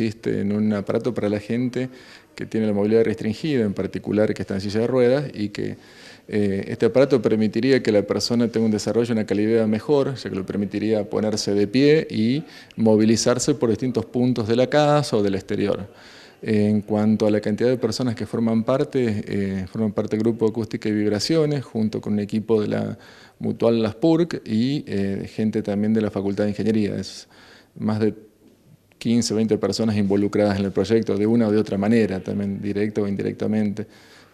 existe en un aparato para la gente que tiene la movilidad restringida, en particular que está en silla de ruedas, y que eh, este aparato permitiría que la persona tenga un desarrollo, una calidad mejor, ya que lo permitiría ponerse de pie y movilizarse por distintos puntos de la casa o del exterior. En cuanto a la cantidad de personas que forman parte, eh, forman parte del Grupo Acústica y Vibraciones, junto con un equipo de la Mutual Las PURC y eh, gente también de la Facultad de Ingeniería. Es más de 15 o 20 personas involucradas en el proyecto de una o de otra manera, también directa o indirectamente,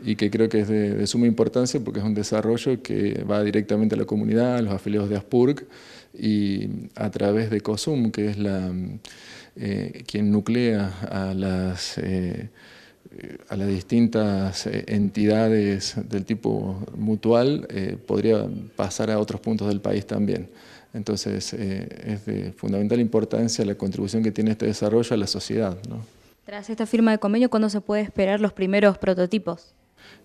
y que creo que es de, suma importancia porque es un desarrollo que va directamente a la comunidad, a los afiliados de Aspurg, y a través de COSUM, que es la, eh, quien nuclea a las... Eh, eh, a las distintas eh, entidades del tipo mutual, eh, podría pasar a otros puntos del país también. Entonces, es de fundamental importancia la contribución que tiene este desarrollo a la sociedad. Tras esta firma de convenio, ¿cuándo se puede esperar los primeros prototipos?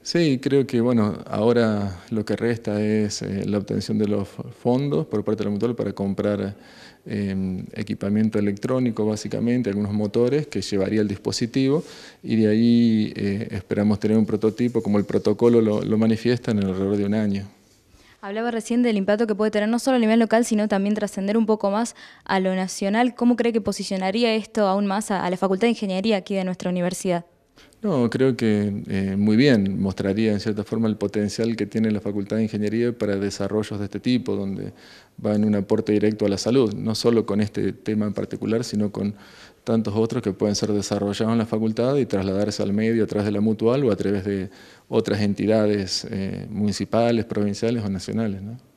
Sí, creo que bueno, ahora lo que resta es eh, la obtención de los fondos por parte de la Mutual para comprar em, equipamiento electrónico, básicamente, algunos motores que llevaría el dispositivo y de ahí eh, esperamos tener un prototipo, como el protocolo lo, manifiesta, en alrededor de un año. Hablaba recién del impacto que puede tener no solo a nivel local, sino también trascender un poco más a lo nacional. ¿Cómo cree que posicionaría esto aún más a la Facultad de Ingeniería aquí de nuestra universidad? No, creo que eh, muy bien mostraría en cierta forma el potencial que tiene la Facultad de Ingeniería para desarrollos de este tipo, donde va en un aporte directo a la salud, no solo con este tema en particular, sino con tantos otros que pueden ser desarrollados en la facultad y trasladarse al medio a través de la mutual o a través de otras entidades eh, municipales, provinciales o nacionales. ¿no?